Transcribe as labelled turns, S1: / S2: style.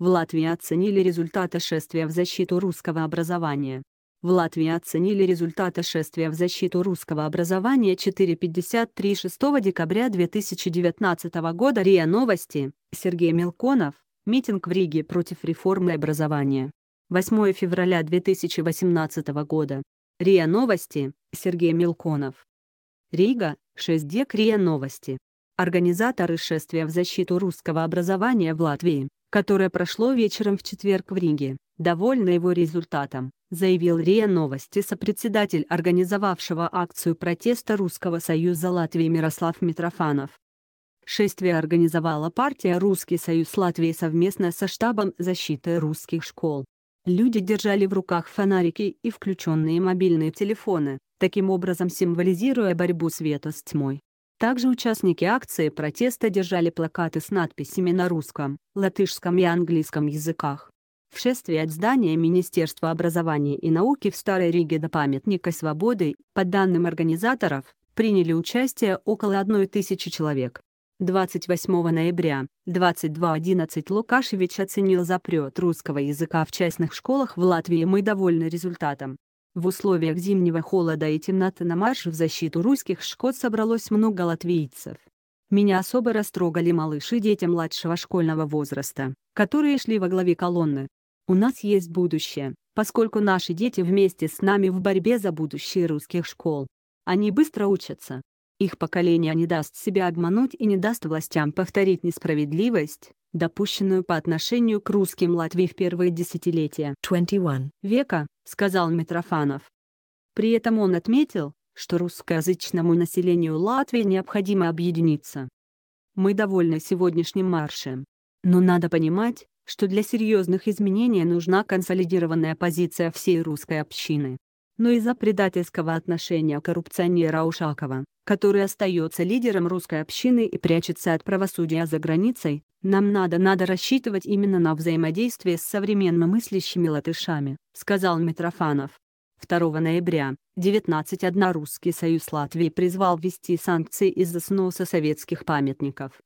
S1: В Латвии оценили результаты шествия в защиту русского образования. В Латвии оценили результаты шествия в защиту русского образования 4.53 6 декабря 2019 года РИА Новости, Сергей Мелконов, митинг в Риге против реформы образования. 8 февраля 2018 года. РИА Новости, Сергей Мелконов. Рига, 6 дек РИА Новости. Организаторы шествия в защиту русского образования в Латвии которое прошло вечером в четверг в Риге. Довольно его результатом, заявил РИА Новости сопредседатель организовавшего акцию протеста Русского Союза Латвии Мирослав Митрофанов. Шествие организовала партия «Русский Союз Латвии» совместно со штабом защиты русских школ. Люди держали в руках фонарики и включенные мобильные телефоны, таким образом символизируя борьбу света с тьмой. Также участники акции протеста держали плакаты с надписями на русском, латышском и английском языках. В шествии от здания Министерства образования и науки в Старой Риге до памятника свободы, по данным организаторов, приняли участие около 1000 человек. 28 ноября 22.11 Лукашевич оценил запрет русского языка в частных школах в Латвии «Мы довольны результатом. В условиях зимнего холода и темноты на марш в защиту русских школ собралось много латвийцев. Меня особо растрогали малыши дети младшего школьного возраста, которые шли во главе колонны. У нас есть будущее, поскольку наши дети вместе с нами в борьбе за будущее русских школ. Они быстро учатся. Их поколение не даст себя обмануть и не даст властям повторить несправедливость, допущенную по отношению к русским Латвии в первые десятилетия 21. века сказал Митрофанов. При этом он отметил, что русскоязычному населению Латвии необходимо объединиться. Мы довольны сегодняшним маршем. Но надо понимать, что для серьезных изменений нужна консолидированная позиция всей русской общины но из-за предательского отношения коррупционера Ушакова, который остается лидером русской общины и прячется от правосудия за границей, нам надо надо рассчитывать именно на взаимодействие с современно мыслящими латышами, сказал Митрофанов. 2 ноября 19.1 Русский союз Латвии призвал ввести санкции из-за сноса советских памятников.